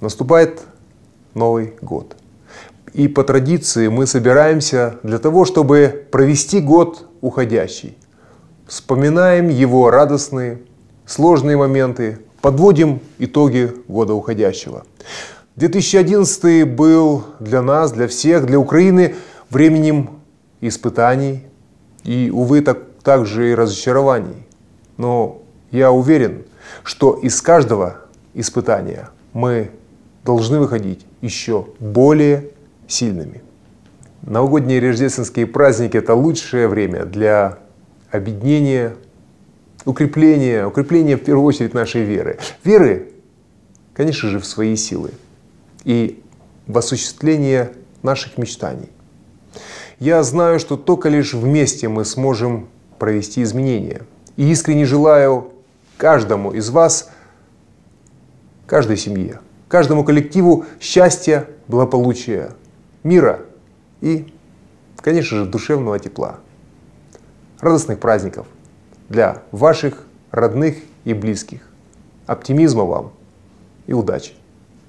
Наступает Новый год. И по традиции мы собираемся для того, чтобы провести год уходящий. Вспоминаем его радостные, сложные моменты, подводим итоги года уходящего. 2011 был для нас, для всех, для Украины временем испытаний и, увы, так, также и разочарований. Но я уверен, что из каждого испытания мы должны выходить еще более сильными. Новогодние и рождественские праздники – это лучшее время для объединения, укрепления, укрепления в первую очередь нашей веры. Веры, конечно же, в свои силы и в осуществление наших мечтаний. Я знаю, что только лишь вместе мы сможем провести изменения. И искренне желаю каждому из вас, каждой семье – каждому коллективу счастья, благополучия, мира и, конечно же, душевного тепла. Радостных праздников для ваших родных и близких. Оптимизма вам и удачи.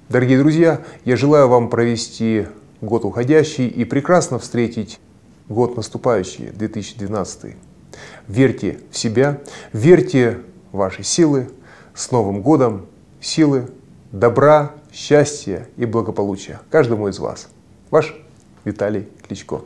Дорогие друзья, я желаю вам провести год уходящий и прекрасно встретить год наступающий, 2012. Верьте в себя, верьте в ваши силы. С Новым годом! Силы, добра, счастья и благополучия каждому из вас. Ваш Виталий Кличко.